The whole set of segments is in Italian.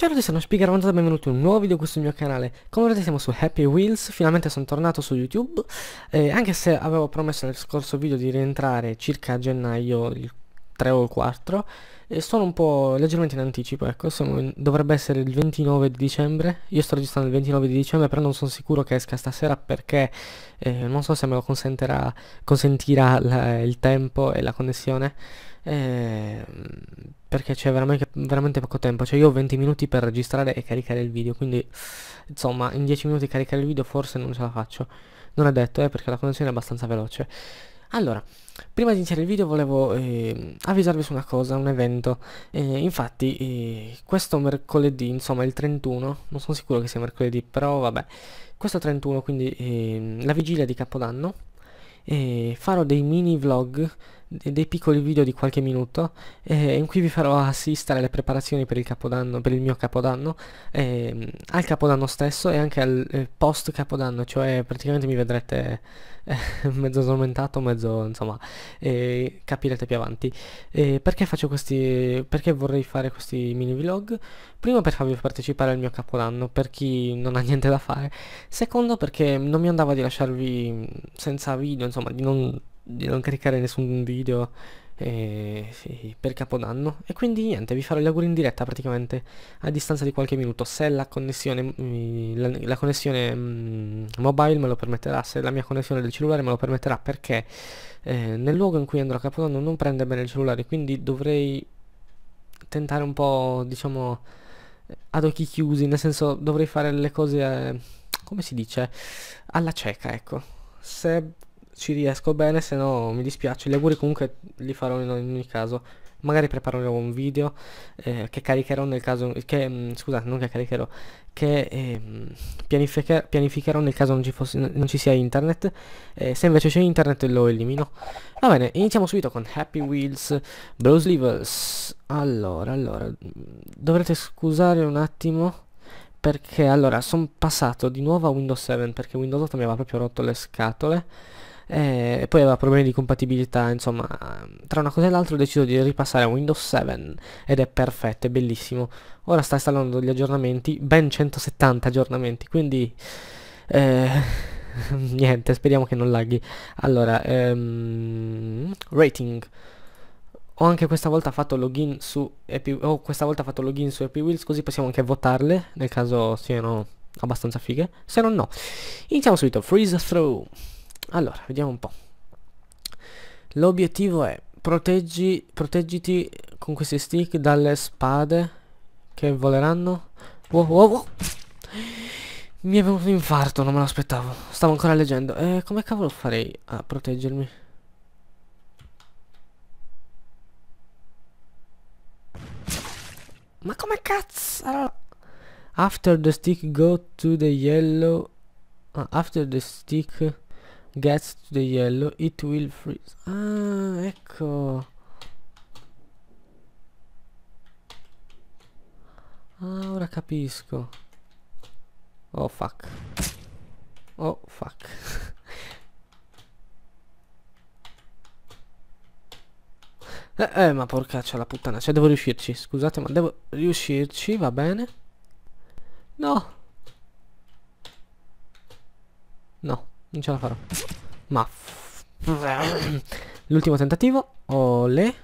Ciao a tutti, sono Spigaramanta e benvenuti in un nuovo video qui sul mio canale Come vedete siamo su Happy Wheels, finalmente sono tornato su YouTube eh, Anche se avevo promesso nel scorso video di rientrare circa a gennaio il 3 o il 4 eh, Sono un po' leggermente in anticipo, ecco, sono, dovrebbe essere il 29 di dicembre Io sto registrando il 29 di dicembre però non sono sicuro che esca stasera perché eh, Non so se me lo consentirà, consentirà la, il tempo e la connessione eh, perché c'è veramente, veramente, poco tempo, cioè io ho 20 minuti per registrare e caricare il video, quindi insomma in 10 minuti caricare il video forse non ce la faccio, non è detto eh, perché la connessione è abbastanza veloce. Allora, prima di iniziare il video volevo eh, avvisarvi su una cosa, un evento, eh, infatti eh, questo mercoledì, insomma il 31, non sono sicuro che sia mercoledì, però vabbè, questo 31, quindi ehm, la vigilia di Capodanno, eh, farò dei mini vlog dei piccoli video di qualche minuto eh, in cui vi farò assistere alle preparazioni per il, capodanno, per il mio capodanno, eh, al capodanno stesso e anche al eh, post capodanno, cioè praticamente mi vedrete eh, mezzo addormentato, mezzo insomma, capirete più avanti. perché faccio questi, perché vorrei fare questi mini vlog? prima per farvi partecipare al mio capodanno, per chi non ha niente da fare. Secondo perché non mi andava di lasciarvi mm, senza video, insomma, di non di non caricare nessun video eh, sì, per capodanno e quindi niente vi farò gli auguri in diretta praticamente a distanza di qualche minuto se la connessione mm, la, la connessione mh, mm, mobile me lo permetterà se la mia connessione del cellulare me lo permetterà perché eh, nel luogo in cui andrò a capodanno non prende bene il cellulare quindi dovrei tentare un po' diciamo ad occhi chiusi nel senso dovrei fare le cose eh, come si dice alla cieca ecco se ci riesco bene, se no mi dispiace. Gli auguri comunque li farò in ogni caso. Magari preparerò un video eh, che caricherò nel caso... Che, mh, mm, scusate, non che caricherò. Che eh, pianificher, pianificherò nel caso non ci, fosse, non ci sia internet. Eh, se invece c'è internet lo elimino. Va bene, iniziamo subito con Happy Wheels, Blues Levels. Allora, allora... Dovrete scusare un attimo perché allora sono passato di nuovo a Windows 7 perché Windows 8 mi aveva proprio rotto le scatole eh, e poi aveva problemi di compatibilità, insomma, tra una cosa e l'altra ho deciso di ripassare a Windows 7 ed è perfetto, è bellissimo. Ora sta installando degli aggiornamenti, ben 170 aggiornamenti, quindi... Eh, niente, speriamo che non laghi. Allora, ehm, rating. Ho anche questa volta fatto login su Happy, ho questa volta fatto login su Happy Wheels così possiamo anche votarle nel caso siano abbastanza fighe, se non no. Iniziamo subito, freeze through. Allora, vediamo un po'. L'obiettivo è proteggi, proteggiti con questi stick dalle spade che voleranno. Wow, wow, wow. Mi è venuto un infarto, non me l'aspettavo. Stavo ancora leggendo. Eh, come cavolo farei a proteggermi? Ma come cazzo? After the stick go to the yellow... Ah, after the stick gets to the yellow it will freeze ah ecco ah ora capisco oh fuck oh fuck eh, eh ma porcaccia la puttana cioè devo riuscirci scusate ma devo riuscirci va bene no no non ce la farò. Ma... L'ultimo tentativo. Ole.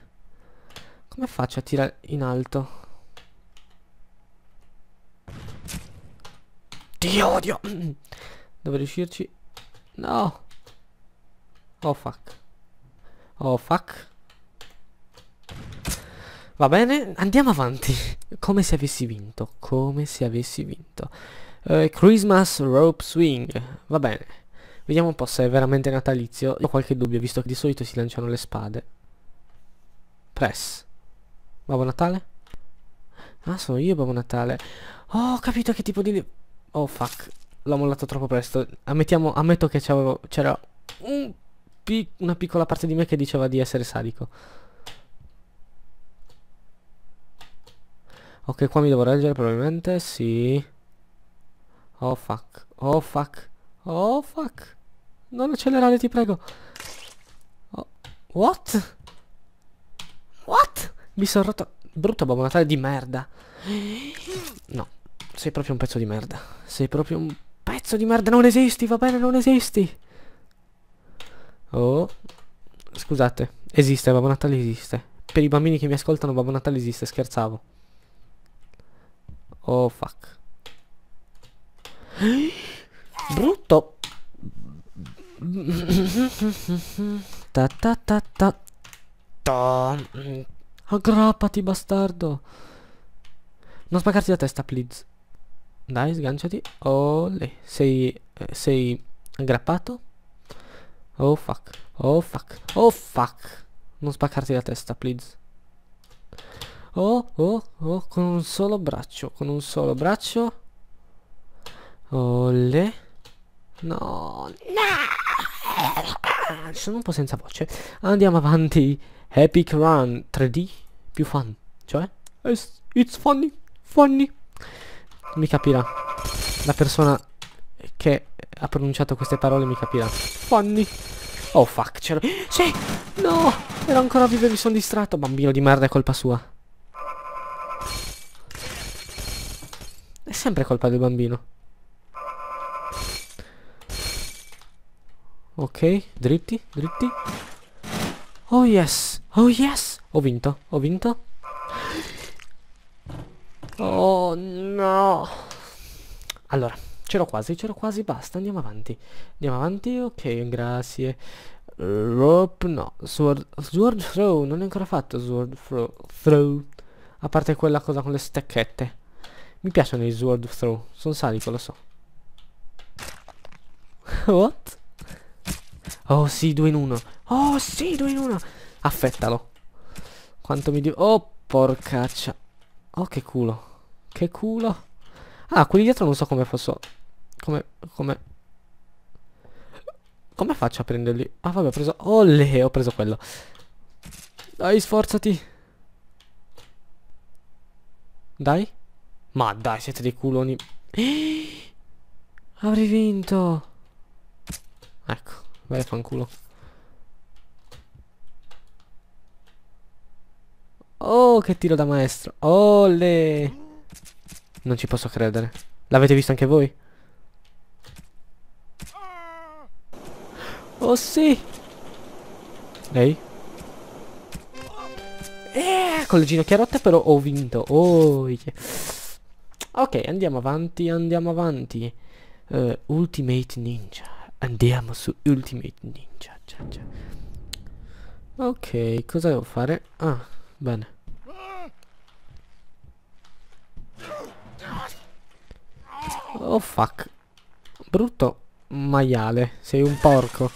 Come faccio a tirare in alto? Ti odio! Devo riuscirci. No! Oh fuck. Oh fuck. Va bene, andiamo avanti. Come se avessi vinto. Come se avessi vinto. Uh, Christmas Rope Swing. Va bene. Vediamo un po' se è veramente natalizio. ho qualche dubbio, visto che di solito si lanciano le spade. Press. Babbo Natale? Ah, sono io Babbo Natale. Oh, ho capito che tipo di... Oh, fuck. L'ho mollato troppo presto. Ammettiamo, ammetto che c'era un pic una piccola parte di me che diceva di essere sadico. Ok, qua mi devo reggere probabilmente, sì. Oh fuck, oh fuck, oh fuck. Non accelerare, ti prego. Oh. What? What? Mi sono rotto... Brutto Babbo Natale di merda. No. Sei proprio un pezzo di merda. Sei proprio un pezzo di merda. Non esisti, va bene, non esisti. Oh. Scusate. Esiste, Babbo Natale esiste. Per i bambini che mi ascoltano, Babbo Natale esiste, scherzavo. Oh, fuck. Brutto ta ta ta ta ta Aggrappati bastardo Non spaccarti la testa please Dai sganciati Ole Sei eh, Sei aggrappato Oh fuck Oh fuck Oh fuck Non spaccarti la testa please Oh oh oh Con un solo braccio Con un solo braccio Ole No No eh, sono un po' senza voce. Andiamo avanti. Epic Run 3D. Più fun. Cioè? It's, it's funny. Funny. Mi capirà. La persona che ha pronunciato queste parole mi capirà. Funny. Oh fuck, c'era... Sì! No! Ero ancora vivo e mi sono distratto. Bambino di merda, è colpa sua. È sempre colpa del bambino. Ok, dritti, dritti. Oh yes, oh yes. Ho vinto, ho vinto. Oh no. Allora, c'ero quasi, c'ero quasi, basta, andiamo avanti. Andiamo avanti, ok, grazie. Rope, no. Sword, sword throw, non è ancora fatto sword throw, throw. A parte quella cosa con le stecchette. Mi piacciono i sword throw, sono salico, lo so. What? Oh sì, due in uno. Oh sì, due in uno. Affettalo. Quanto mi dio... Oh, porcaccia. Oh, che culo. Che culo. Ah, quelli dietro non so come posso... Come... Come... Come faccio a prenderli? Ah, vabbè, ho preso... Olle, ho preso quello. Dai, sforzati. Dai. Ma dai, siete dei culoni. Ehi, avrei vinto. Vai fanculo Oh che tiro da maestro Olle. Non ci posso credere L'avete visto anche voi? Oh sì Ehi eh, Con le ginocchia rotte però ho vinto Oh yeah. Ok andiamo avanti Andiamo avanti uh, Ultimate Ninja Andiamo su Ultimate Ninja. Già, già. Ok, cosa devo fare? Ah, bene. Oh fuck. Brutto maiale, sei un porco.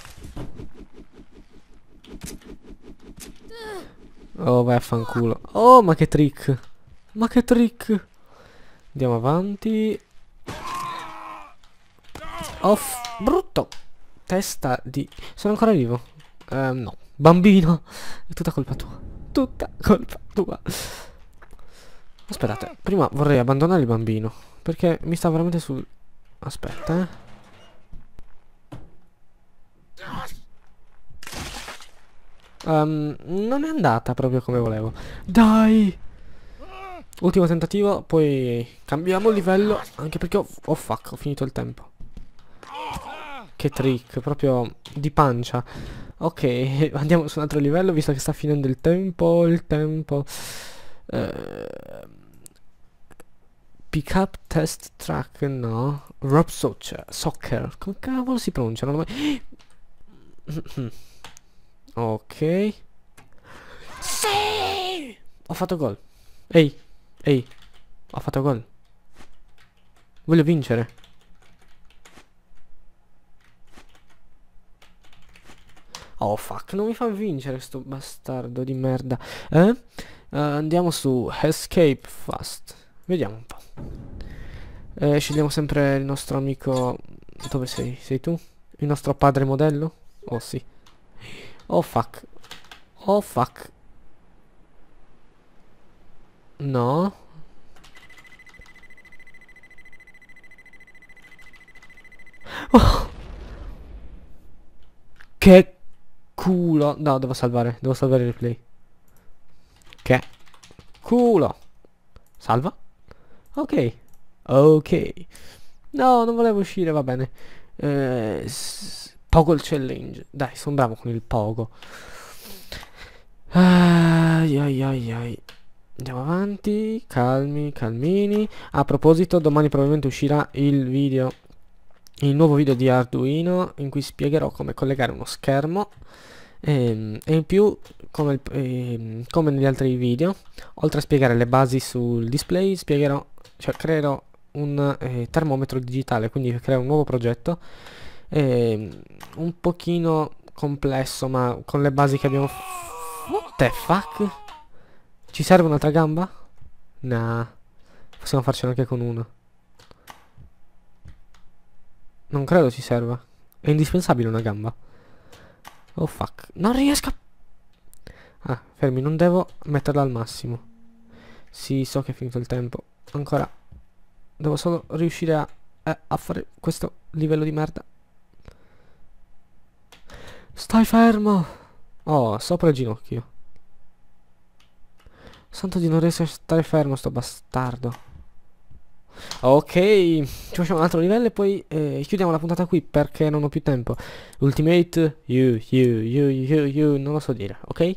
Oh, vai a fanculo. Oh, ma che trick. Ma che trick. Andiamo avanti. Oh, Brutto testa di... Sono ancora vivo? Um, no. Bambino, è tutta colpa tua. Tutta colpa tua. Aspettate, prima vorrei abbandonare il bambino. Perché mi sta veramente sul... Aspetta, eh. Um, non è andata proprio come volevo. Dai! Ultimo tentativo, poi cambiamo livello, anche perché ho, oh fuck, ho finito il tempo. Che trick, proprio di pancia. Ok, andiamo su un altro livello, visto che sta finendo il tempo, il tempo. Uh, pick up test track, no. Rob Soccer, soccer. come cavolo si pronuncia? Non mai... ok. Sì! Ho fatto gol. Ehi, ehi, ho fatto gol. Voglio vincere. Oh fuck, non mi fa vincere sto bastardo di merda. Eh? Uh, andiamo su Escape Fast. Vediamo un po'. Eh, scegliamo sempre il nostro amico... Dove sei? Sei tu? Il nostro padre modello? Oh sì. Oh fuck. Oh fuck. No. Oh. Che culo. No, devo salvare. Devo salvare il replay. Che culo. Salva. Ok. Ok. No, non volevo uscire, va bene. Eh, pogo il challenge. Dai, sono bravo con il pogo. Ai, ai, ai, ai. Andiamo avanti, calmi, calmini. A proposito, domani probabilmente uscirà il video, il nuovo video di Arduino in cui spiegherò come collegare uno schermo Ehm, e, in più, come, il, eh, come, negli altri video, oltre a spiegare le basi sul display, spiegherò, cioè creerò un eh, termometro digitale, quindi creo un nuovo progetto, eh, un pochino complesso, ma con le basi che abbiamo... What the fuck? Ci serve un'altra gamba? Nah, possiamo farcela anche con una. Non credo ci serva. È indispensabile una gamba. Oh fuck. Non riesco a... Ah, fermi, non devo metterla al massimo. Sì, so che è finito il tempo. Ancora. Devo solo riuscire a, eh, a fare questo livello di merda. Stai fermo! Oh, sopra il ginocchio. Santo di non riesco a stare fermo, sto bastardo. Ok, ci facciamo un altro livello e poi eh, chiudiamo la puntata qui perché non ho più tempo. Ultimate, you, you, you, you, you, non lo so dire, ok?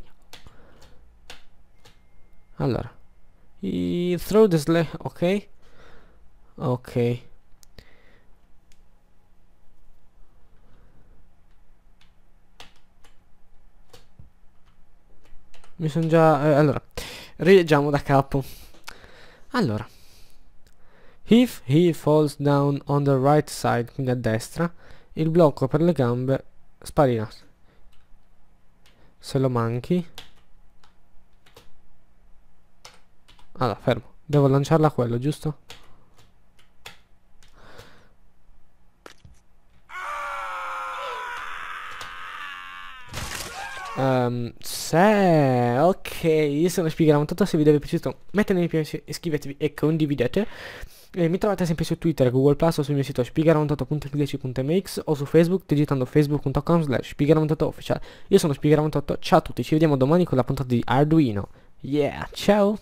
Allora. I throw the sle... ok? Ok. Mi sono già... Eh, allora, rileggiamo da capo. Allora. If he falls down on the right side, quindi a destra, il blocco per le gambe sparirà. Se lo manchi... Allora, fermo. Devo lanciarla a quello, giusto? Um, sé eh, ok io sono Spiegheramo tanto se vi deve piaciuto mettete mi piace iscrivetevi e condividete e eh, mi trovate sempre su Twitter, Google Plus o sul mio sito spiegaramontato.10.mx o su Facebook digitando facebook.com slash ufficiale. Io sono spiegaramontato, ciao a tutti, ci vediamo domani con la puntata di Arduino. Yeah, ciao!